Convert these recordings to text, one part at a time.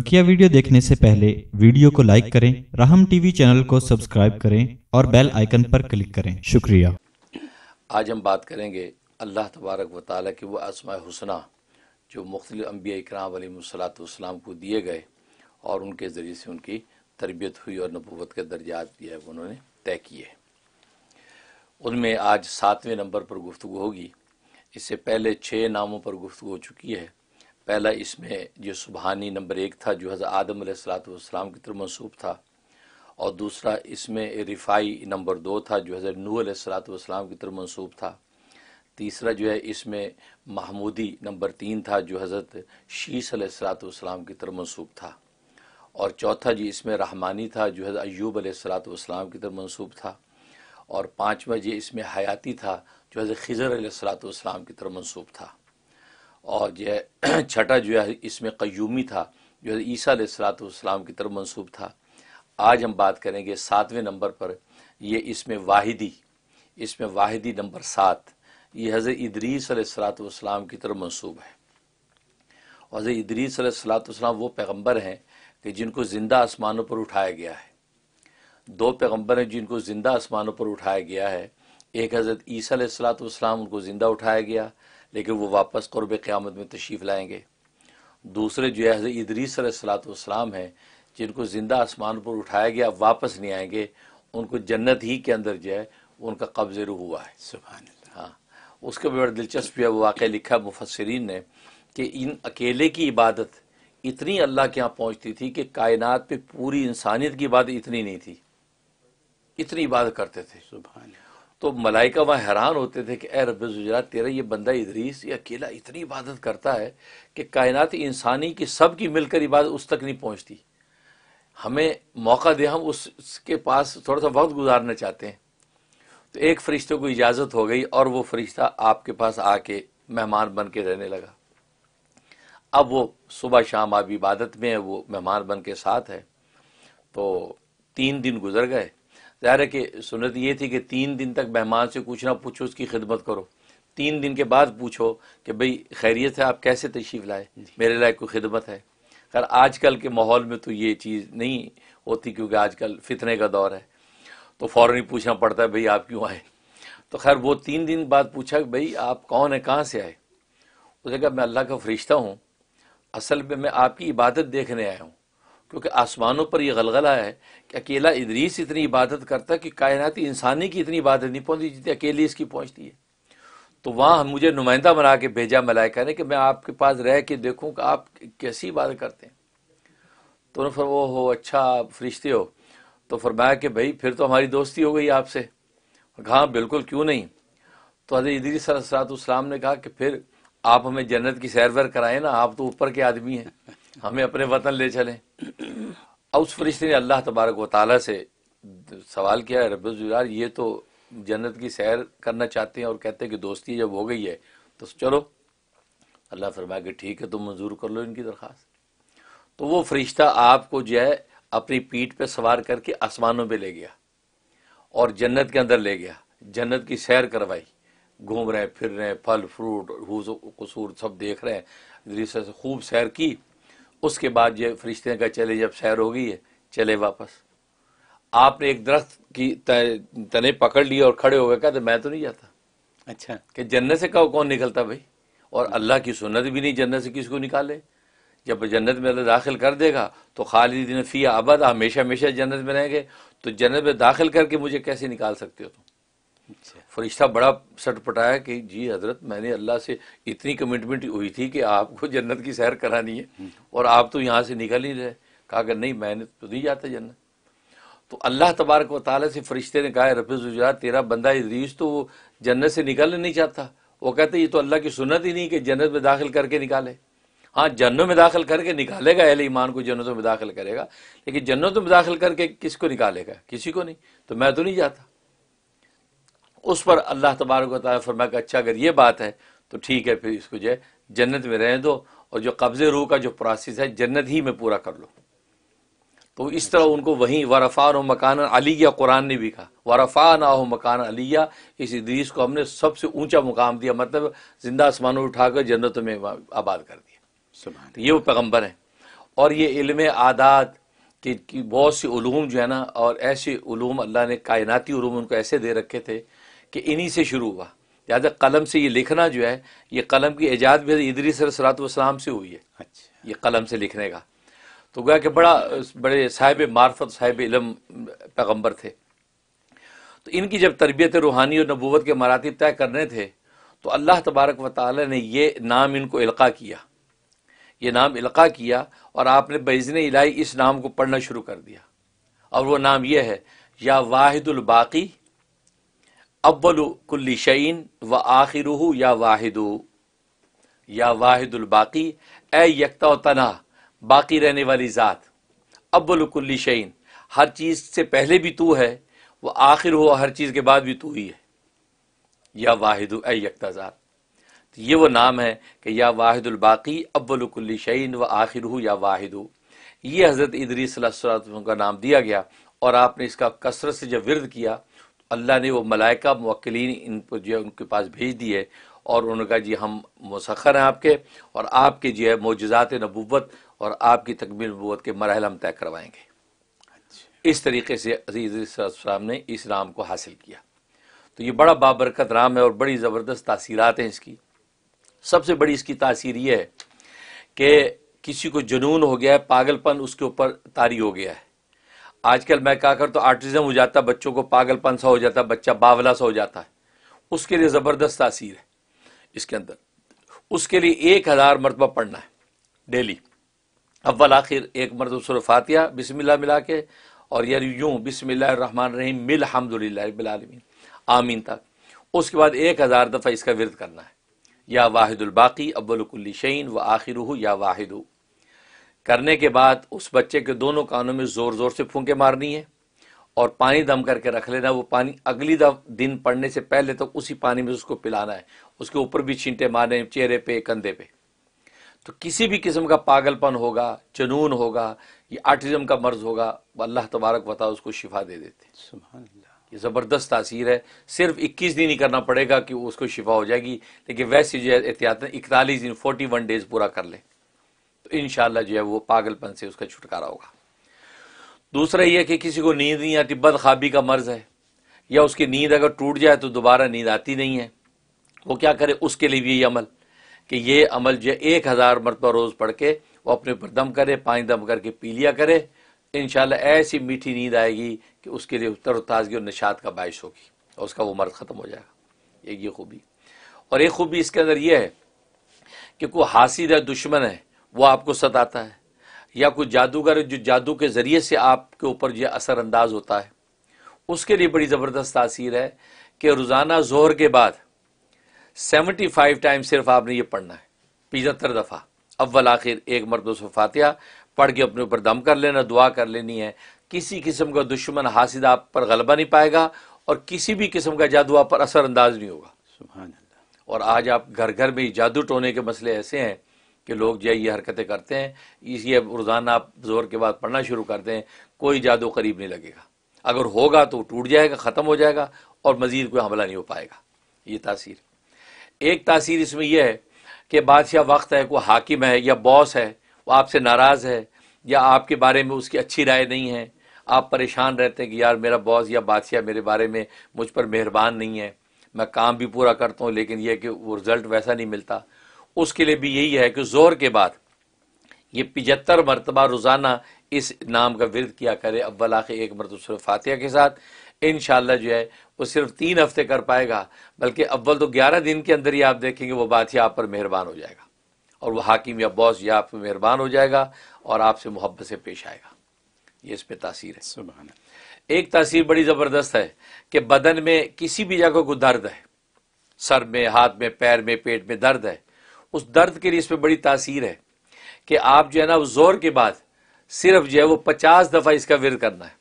बकिया वीडियो देखने से पहले वीडियो को लाइक करें राहम टीवी चैनल को सब्सक्राइब करें और बेल आइकन पर क्लिक करें शुक्रिया आज हम बात करेंगे अल्लाह तबारक व के वह आसमा हुसना जो मुख्तलि अम्बिया इकराम सलाम को दिए गए और उनके ज़रिए से उनकी तरबियत हुई और नबूत के दर्जात दिया है उन्होंने तय किए उनमें आज सातवें नंबर पर गुफ्तु होगी इससे पहले छः नामों पर गुफ्तु हो चुकी है पहला इसमें जो सुबहानी नंबर एक था जो हज़रत आदम सलाम की तरफ मनसूब था और दूसरा इसमें रिफाई नंबर दो था जो हज़र नू सलाम की तरफ मनसूब था तीसरा जो है इसमें महमूदी नंबर तीन था जो हज़रत शीस सलाम की तरफ मनसूब था और चौथा जी इसमें रहमानी था जो हज़रत अयूब सलाम की तरफ मनसूब था और पाँचवा जी इसमें हयाती था जो हज़रत खिजर सलाम की तरफ मनसूब था और जो है छठा जो है इसमें क्यूमी था जो है ईसा सलाम की तरफ मंसूब था आज हम बात करेंगे सातवें नंबर पर यह इसमें वाहिदी इसमें वाहिदी नंबर सात ये हज़र इदरीस सलातम की तरफ मंसूब है और हजर इदरीस सलातम वो पैगम्बर हैं कि जिनको ज़िंदा आसमानों पर उठाया गया है दो पैगम्बर हैं जिनको ज़िंदा आसमानों पर उठाया गया है एक हज़रत ईसा सलाम उनको ज़िंदा उठाया गया लेकिन वो वापस क़ुरब क़्यामत में तशरीफ़ लाएँगे दूसरे जो है इदरी सलाम हैं जिनको ज़िंदा आसमान पर उठाया गया वापस नहीं आएंगे उनको जन्नत ही के अंदर जो है उनका कब्ज़ रू हुआ है सुबह हाँ उसके बड़ा दिलचस्प है वाक़ लिखा मुफसरीन ने कि इन अकेले की इबादत इतनी अल्लाह के यहाँ पहुँचती थी कि कायनात पर पूरी इंसानियत की इबादत इतनी नहीं थी इतनी इबादत करते थे सुबह तो मलाइका वहाँ हैरान होते थे कि ए रबरा तेरा ये बंदा इदरीस ये अकेला इतनी इबादत करता है कि कायनात इंसानी की सब की मिलकर इबादत उस तक नहीं पहुँचती हमें मौका दे हम उसके पास थोड़ा सा वक्त गुजारना चाहते हैं तो एक फ़रिश्ते को इजाज़त हो गई और वो फ़रिश्ता आपके पास आके मेहमान बन के रहने लगा अब वो सुबह शाम आप इबादत में है वो मेहमान बन के साथ है तो तीन दिन गुजर गए ज़ाहिर है कि सुनत ये थी कि तीन दिन तक मेहमान से कुछ ना पूछो उसकी खिदमत करो तीन दिन के बाद पूछो कि भाई खैरियत है आप कैसे तशरीफ़ लाए मेरे लायक कोई खिदमत है खैर आज कल के माहौल में तो ये चीज़ नहीं होती क्योंकि आज कल फितने का दौर है तो फ़ौर ही पूछना पड़ता है भाई आप क्यों आए तो खैर वो तीन दिन बाद पूछा कि भाई आप कौन है कहाँ से आए उसने कहा मैं अल्लाह का फरिश्ता हूँ असल में मैं आपकी इबादत देखने आया हूँ क्योंकि आसमानों पर यह गलगला है कि अकेला इदरीस इतनी इबादत करता है कि कायनाती इंसानी की इतनी इबादत नहीं पहुँचती जितनी अकेली इसकी पहुँचती है तो वहाँ मुझे नुमाइंदा बना के भेजा मलाइका ने कि मैं आपके पास रह के देखूँ कि आप कैसी बात करते हैं तो फिर वो हो अच्छा फरिश्ते हो तो फरमाया कि भाई फिर तो हमारी दोस्ती हो गई आपसे हाँ बिल्कुल क्यों नहीं तो हजरत इदरी सलाम ने कहा कि फिर आप हमें जन्नत की सैर वैर कराएं ना आप तो ऊपर के आदमी हैं हमें अपने वतन ले चलें और उस फरिश्ते ने अल्लाह तबारक व से सवाल किया रबार ये तो जन्नत की सैर करना चाहते हैं और कहते हैं कि दोस्ती जब हो गई है तो चलो अल्लाह फरमाया कि ठीक है तुम मंजूर कर लो इनकी दरख्वास्त तो वो फरिश्ता आपको जो है अपनी पीठ पे सवार करके आसमानों पे ले गया और जन्नत के अंदर ले गया जन्नत की सैर करवाई घूम रहे हैं फिर रहे हैं फल फ्रूट कसूर सब देख रहे हैं खूब सैर की उसके बाद ये फरिश्ते का चले जब सैर हो गई है चले वापस आपने एक दरख्त की तने पकड़ लिया और खड़े हो गए कहते मैं तो नहीं जाता अच्छा कि जन्नत से कहो कौन निकलता भाई और अल्लाह की सुन्नत भी नहीं जन्नत से किसको निकाले जब जन्नत में अल्लाह दाखिल कर देगा तो खालिदीन फ़िया अबद हमेशा हमेशा जन्नत में रहेंगे तो जन्नत में दाखिल करके मुझे कैसे निकाल सकते हो तुम अच्छा। फरिश्ता बड़ा सट पटाया कि जी हजरत मैंने अल्लाह से इतनी कमिटमेंट हुई थी कि आपको जन्नत की सैर करानी है हम्म। और आप तो यहाँ से निकल ही रहे कहा कि नहीं मैंने तो नहीं जाता जन्नत तो अल्लाह तबारक व ताल से फरिश्ते ने कहा उजरा तेरा बंदा इदरीस तो वो जन्नत से निकलना नहीं चाहता वो कहते ये तो अल्लाह की सुनत ही नहीं कि जन्नत में दाखिल करके निकाले हाँ जन्नत में दाखिल करके निकालेगा अहले ईमान को जन्नतों में दाखिल करेगा लेकिन जन्नतों में दाखिल करके किसको निकालेगा किसी को नहीं तो मैं तो नहीं जाता उस पर अल्लाह तबारक ताली फरमा का अच्छा अगर ये बात है तो ठीक है फिर इसको जो है जन्नत में रहने दो और जो कब्ज़ रूह का जो प्रोसेस है जन्नत ही में पूरा कर लो तो इस तरह उनको वहीं वरफ़ान मकान अलिया कुरान ने भी कहा वरफ़ान हो मकान अलिया इस इदरीस को हमने सबसे ऊंचा मुकाम दिया मतलब जिंदा आसमान उठाकर जन्नत में आबाद कर दिया तो ये वो पैगम्बर हैं और ये इल्म आदात कि बहुत सी ूम जो है ना और ऐसे ूम अल्लाह ने कायनती ूम उनको ऐसे दे रखे थे कि इन्हीं से शुरू हुआ लिहाजा कलम से ये लिखना जो है ये कलम की ईजाद भी इदरी सरसरात वसलाम से हुई है अच्छा ये कलम से लिखने का तो गया कि बड़ा बड़े साहिब मार्फत साहिब इलम पैगम्बर थे तो इनकी जब तरबियत रूहानी और नबूत के मरातब तय करने थे तो अल्लाह तबारक व ताली ने ये नाम इनको इल्का किया ये नाम इल्का किया और आपने बैजन इलाई इस नाम को पढ़ना शुरू कर दिया और वह नाम यह है या वाहिदुल अव्वल कुल्ली शईन व आखिर या वाहिद या बाकी ए यकता तना बाकी रहने वाली ज़ात अव्वल कुल्ली शईन हर चीज़ से पहले भी तू है व आखिर हो हर चीज़ के बाद भी तू ही है या वाहिदु ए यकता ज़ात तो ये वो नाम है कि या वाहिदुलबाकी अव्वल कुल्ली शईन व हो या वाहिदु ये हज़रत इदरीसम का नाम दिया गया और आपने इसका कसरत से जब विरद किया अल्लाह ने वो मलाइका मक्लिन इनको जो है उनके पास भेज दिए और उन्होंने कहा जी हम मुसखर हैं आपके और आपके जो है मोजात नबूत और आपकी तकमील नबूत के मरहल हम तय करवाएंगे अच्छा। इस तरीके से अजीज़ाम ने इस राम को हासिल किया तो ये बड़ा बाबरकत राम है और बड़ी ज़बरदस्त तासीरत हैं इसकी सबसे बड़ी इसकी तासीर ये है कि किसी को जुनून हो गया है पागलपन उसके ऊपर तारी हो गया है आजकल मैं कहा कर तो आर्टिज्म हो जाता बच्चों को पागलपन सा हो जाता बच्चा बावला सा हो जाता है उसके लिए ज़बरदस्त तासीर है इसके अंदर उसके लिए एक हज़ार मरतबा पढ़ना है डेली अव्वल आखिर एक मरत सुर फातिहा बिसमिल्ला मिला के और यार यूँ बिसमान रहीम मिल हमदिल्लाबीन आमीन तक उसके बाद एक हज़ार दफ़ा इसका विरद करना है या वाहिदुलबाकी अव्वलकुल्ली शैन व आखिर या वाहिद करने के बाद उस बच्चे के दोनों कानों में ज़ोर ज़ोर से फूंके मारनी है और पानी दम करके रख लेना वो पानी अगली दिन पड़ने से पहले तक तो उसी पानी में उसको पिलाना है उसके ऊपर भी छींटे मारने चेहरे पे कंधे पे तो किसी भी किस्म का पागलपन होगा जुनून होगा ये आर्टिज़म का मर्ज होगा अल्लाह तबारक बता उसको शिफा दे देते ये ज़बरदस्त तासीर है सिर्फ 21 दिन ही करना पड़ेगा कि उसको शिफा हो जाएगी लेकिन वैसे जो एहतियात इकतालीस दिन 41 डेज़ पूरा कर लें इन जो है वो पागलपन से उसका छुटकारा होगा दूसरा यह कि किसी को नींद नहीं आती बदखाबी का मर्ज है या उसकी नींद अगर टूट जाए तो दोबारा नींद आती नहीं है वो क्या करे उसके लिए भी ये अमल कि ये अमल जो एक हज़ार मरतबा रोज़ पढ़ के वो अपने ऊपर दम करे पानी दम करके पी लिया करे इन ऐसी मीठी नींद आएगी कि उसके लिए ताजगी और निशात का बाइश होगी और उसका वो मर्द ख़त्म हो जाएगा एक ये खूबी और एक खूबी इसके अंदर यह है कि कोई हासिल है दुश्मन है वो आपको सताता है या कुछ जादूगर जो जादू के ज़रिए से आपके ऊपर यह असरअंदाज होता है उसके लिए बड़ी ज़बरदस्त तासीर है कि रोज़ाना जोहर के बाद सेवेंटी फाइव टाइम सिर्फ आपने ये पढ़ना है पिजहत्तर दफ़ा अव्वल आखिर एक मरद फातिहा पढ़ के अपने ऊपर दम कर लेना दुआ कर लेनी है किसी किस्म का दुश्मन हासिद आप पर गलबा नहीं पाएगा और किसी भी किस्म का जादू आप पर असरअंदाज नहीं होगा और आज आप घर घर में जादू टोने के मसले ऐसे हैं कि लोग जो ये हरकतें करते हैं इसलिए रोज़ाना आप जोर के बाद पढ़ना शुरू कर दें कोई जादू करीब नहीं लगेगा अगर होगा तो टूट जाएगा ख़त्म हो जाएगा और मज़ीद कोई हमला नहीं हो पाएगा ये तासीर एक तासीर इसमें यह है कि बादशाह वक्त है कोई हाकिम है या बॉस है वो आपसे नाराज़ है या आपके बारे में उसकी अच्छी राय नहीं है आप परेशान रहते हैं कि यार मेरा बॉस या बादशाह मेरे बारे में मुझ पर मेहरबान नहीं है मैं काम भी पूरा करता हूँ लेकिन यह कि वो रिज़ल्ट वैसा नहीं मिलता उसके लिए भी यही है कि जोर के बाद ये पिचहत्तर मरतबा रोज़ाना इस नाम का विरद किया करे अव्वल आखिर एक मरतब फातिया के साथ इन जो है वो सिर्फ तीन हफ्ते कर पाएगा बल्कि अव्वल तो ग्यारह दिन के अंदर ही आप देखेंगे वो बात ही आप पर मेहरबान हो जाएगा और वह हाकिम या बॉस या आप पर मेहरबान हो जाएगा और आपसे मोहब्बत से पेश आएगा ये इस पर तासीर है सुबह एक तासीर बड़ी ज़बरदस्त है कि बदन में किसी भी जगह को दर्द है सर में हाथ में पैर में पेट में दर्द है उस दर्द के लिए इस पर बड़ी तासीर है कि आप जो है ना जोर के बाद सिर्फ जो है वो पचास दफ़ा इसका विर करना है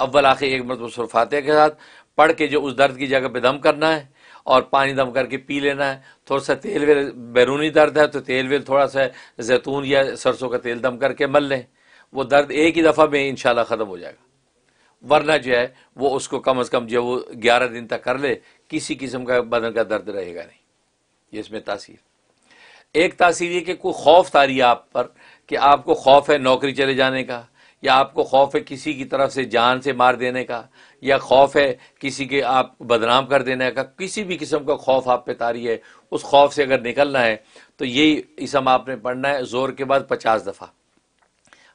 अव्वल आखिर एक मरतब सुरफाते के साथ पढ़ के जो उस दर्द की जगह पे दम करना है और पानी दम करके पी लेना है थोड़ा सा तेल वेल बैरूनी दर्द है तो तेल वेल थोड़ा सा जैतून या सरसों का तेल दम करके मल लें वो दर्द एक ही दफ़ा में इन ख़त्म हो जाएगा वरना जो है वो उसको कम अज़ कम जो वो ग्यारह दिन तक कर ले किसी किस्म का बदन का दर्द रहेगा नहीं ये इसमें तासीर एक तासीर ये कि कोई खौफ तारी आप पर कि आपको खौफ है नौकरी चले जाने का या आपको खौफ है किसी की तरफ से जान से मार देने का या खौफ है किसी के आप बदनाम कर देने का किसी भी किस्म का खौफ आप पे तारी है उस खौफ से अगर निकलना है तो यही इसम आपने पढ़ना है जोर के बाद पचास दफ़ा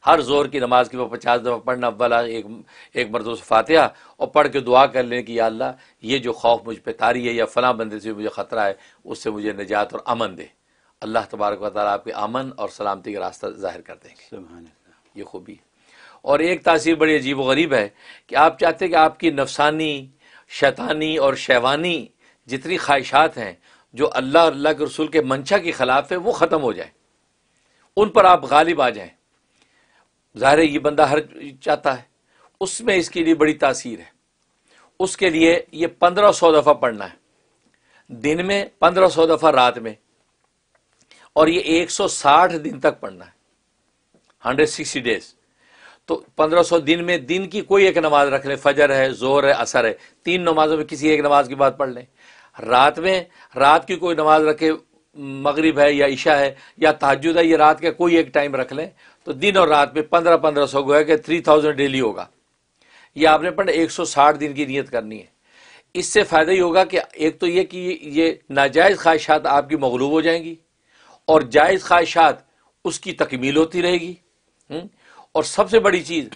हर जोर की नमाज के बाद पचास दफ़ा पढ़ना अव्वला एक एक मरतब से फातिहा और पढ़ के दुआ कर लेने कि या अल्लाह ये जो खौफ मुझ पर तारी है या फ़लाँ बंदे से मुझे ख़तरा है उससे मुझे निजात और अमन दे अल्लाह तबारक वाली आपके अमन और सलामती का रास्ता ज़ाहिर कर देंगे ये खूबी है और एक तासीर बड़ी अजीब गरीब है कि आप चाहते हैं कि आपकी नफसानी शैतानी और शैवानी जितनी ख्वाहिशात हैं जो अल्लाह और अल्लाह के रसूल के मंशा के ख़िलाफ़ है वो ख़त्म हो जाए उन पर आप गालिब आ जाएं ज़ाहिर ये बंदा हर चाहता है उसमें इसके लिए बड़ी तासीर है उसके लिए ये पंद्रह सौ दफ़ा पढ़ना है दिन में पंद्रह सौ दफ़ा रात में और ये 160 दिन तक पढ़ना है 160 डेज तो 1500 दिन में दिन की कोई एक नमाज रख लें फजर है जोर है असर है तीन नमाजों में किसी एक नमाज की बात पढ़ लें रात में रात की कोई नमाज रखे मगरिब है या ईशा है या तहजद है ये रात का कोई एक टाइम रख लें तो दिन और रात में पंद्रह पंद्रह सौ गोया कि थ्री थाउजेंड डेली होगा ये आपने पढ़ एक सौ साठ दिन की नीयत करनी है इससे फ़ायदा ही होगा कि एक तो ये कि ये नाजायज़ ख्वाहिशात आपकी मगलूब हो जाएंगी और जायज़ ख्वाहिशात उसकी तकमील होती रहेगी हम्म? और सबसे बड़ी चीज़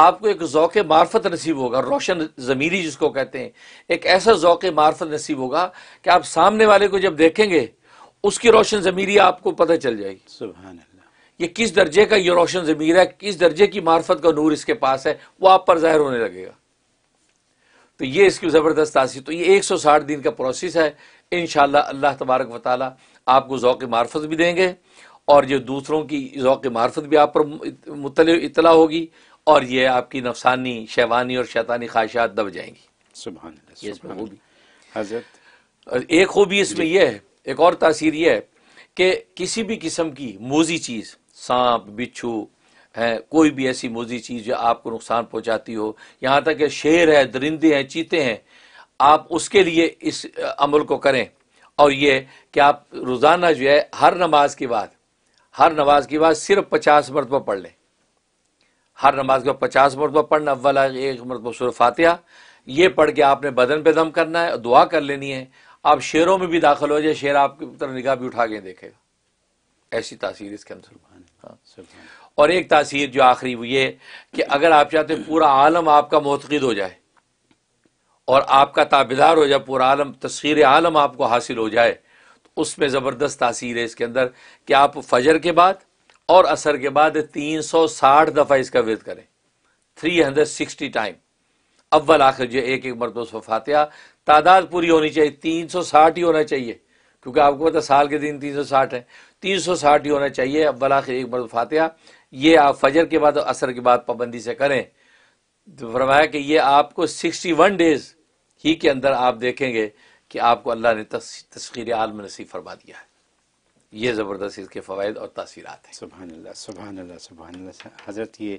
आपको एक ओक़ मार्फत नसीब होगा रोशन ज़मीरी जिसको कहते हैं एक ऐसा ओक़ मार्फत नसीब होगा कि आप सामने वाले को जब देखेंगे उसकी रोशन ज़मीरी आपको पता चल जाएगी सुबह ये किस दर्जे का ये रोशन ज़मीर है किस दर्जे की मार्फत का नूर इसके पास है वो आप पर ज़ाहिर होने लगेगा तो ये इसकी ज़बरदस्त तासीर तो ये एक सौ साठ दिन का प्रोसेस है इन अल्लाह तबारक वाली आपको ओक़ मार्फत भी देंगे और ये दूसरों की ओक़ मार्फत भी आप पर मुतल इतला होगी और ये आपकी नफसानी शैवानी और शैतानी ख्वाहिशात दब जाएंगी सुबह इसमें हजरत एक खूबी इसमें यह है एक और तासीर यह है कि किसी भी किस्म की मोजी चीज़ सांप बिच्छू है कोई भी ऐसी मोजी चीज़ जो आपको नुकसान पहुंचाती हो यहाँ तक कि शेर है दरिंदे हैं चीते हैं आप उसके लिए इस अमल को करें और ये कि आप रोज़ाना जो है हर नमाज के बाद हर नमाज के बाद सिर्फ पचास मरतबा पढ़ लें हर नमाज के बाद पचास मरतबा पढ़ना अव्वला एक मरतबा सुर फातिहा ये पढ़ के आपने बदन पे दम करना है दुआ कर लेनी है आप शेरों में भी दाखिल हो जाए शेर आपकी तरफ निगाह भी उठा के देखेगा ऐसी तासीर इसके अंदर हाँ और एक तासीर जो आखिरी वो ये कि अगर आप चाहते पूरा आलम आपका मोतकद हो जाए और आपका ताबेदार हो जाए पूरा आलम तस्वीर आलम आपको हासिल हो जाए तो उसमें ज़बरदस्त तासीर है इसके अंदर कि आप फजर के बाद और असर के बाद तीन सौ साठ दफ़ा इसका विद करें थ्री हंड्रेड सिक्सटी टाइम अव्वल आखिर जो एक एक मरतब फातिहा तादाद पूरी होनी चाहिए तीन सौ साठ ही होना चाहिए क्योंकि आपको पता साल के दिन तीन सौ साठ है तीन सौ साठ ही होना चाहिए अव्वल आखिर एक मरतब फातिहा ये आप फजर के बाद और असर के बाद पाबंदी से करें फरमाया कि ये आपको सिक्सटी वन डेज ही के अंदर आप देखेंगे कि आपको अल्लाह ने तस्खीर आलम नसीब फरमा दिया है ये ज़बरदस्त इसके फ़वाद और तसीरत हैं सुबह सुबह सुबह हज़रत ये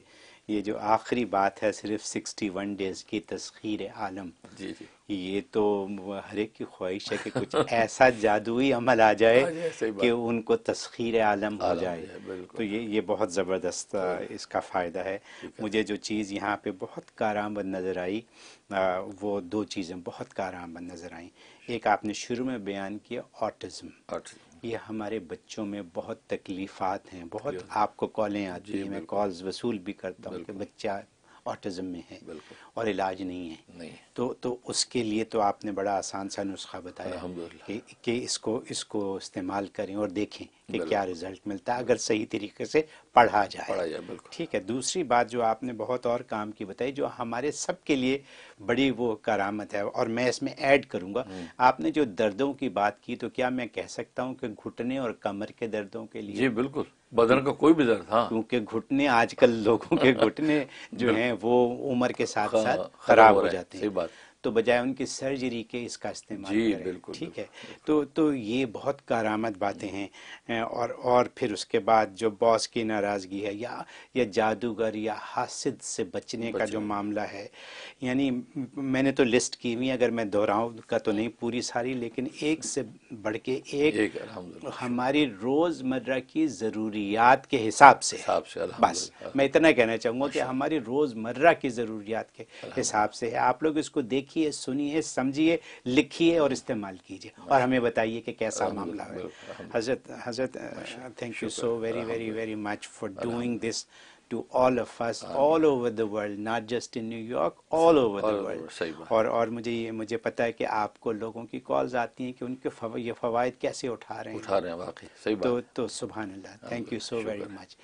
ये जो आखिरी बात है सिर्फ सिक्सटी वन डेज की तस्खीर आलम जी जी ये तो हर एक की ख्वाहिश है कि कुछ ऐसा जादुई अमल आ जाए हाँ, कि उनको तस्खीर आलम हो जाए तो ये ये बहुत ज़बरदस्त हाँ। इसका फ़ायदा है मुझे जो चीज़ यहाँ पे बहुत कारामद नज़र आई वो दो चीज़ें बहुत कारामद नज़र आई एक आपने शुरू में बयान किया ऑटिज़म ये हमारे बच्चों में बहुत तकलीफात हैं बहुत आपको कॉलें आती हैं मैं कॉल्स वसूल भी करता हूँ कि बच्चा ऑटिज्म में है और इलाज नहीं है नहीं। तो तो उसके लिए तो आपने बड़ा आसान सा नुस्खा बताया कि, कि इसको इसको इस्तेमाल करें और देखें कि क्या रिजल्ट मिलता है अगर सही तरीके से पढ़ा जाए पढ़ा जाए बिल्कुल ठीक है दूसरी बात जो आपने बहुत और काम की बताई जो हमारे सब के लिए बड़ी वो करामत है और मैं इसमें ऐड करूंगा हम्म। आपने जो दर्दों की बात की तो क्या मैं कह सकता हूँ कि घुटने और कमर के दर्दों के लिए जी बिल्कुल बदन का कोई भी दर्द हाँ क्योंकि घुटने आजकल लोगों के घुटने जो हैं वो उम्र के साथ हाँ, साथ खराब हो जाते हैं तो बजाय उनकी सर्जरी के इसका इस्तेमाल जी करें बिल्कुल ठीक है तो तो ये बहुत कारामद बातें हैं और और फिर उसके बाद जो बॉस की नाराज़गी है या या जादूगर या हासिद से बचने का जो मामला है यानी मैंने तो लिस्ट की हुई अगर मैं दोहराऊँ का तो नहीं पूरी सारी लेकिन एक से बढ़ के एक, एक हमारी रोज़मर्रा की ज़रूरियात के हिसाब से बस मैं इतना कहना चाहूँगा कि हमारी रोज़मर्रा की ज़रूरियात के हिसाब से है आप लोग इसको देखिए देखिए सुनिए समझिए लिखिए और इस्तेमाल कीजिए और हमें बताइए कि कैसा मामला है हजरत हजरत thank you so very very very much for doing this to all of us Amen. all over the world not just in New York all over the world और और मुझे ये मुझे पता है कि आपको लोगों की कॉल्स आती हैं कि उनके फव, ये फवायद कैसे उठा रहे हैं उठा रहे हैं वाकई सही तो, बात तो तो सुभान अल्लाह thank you so very much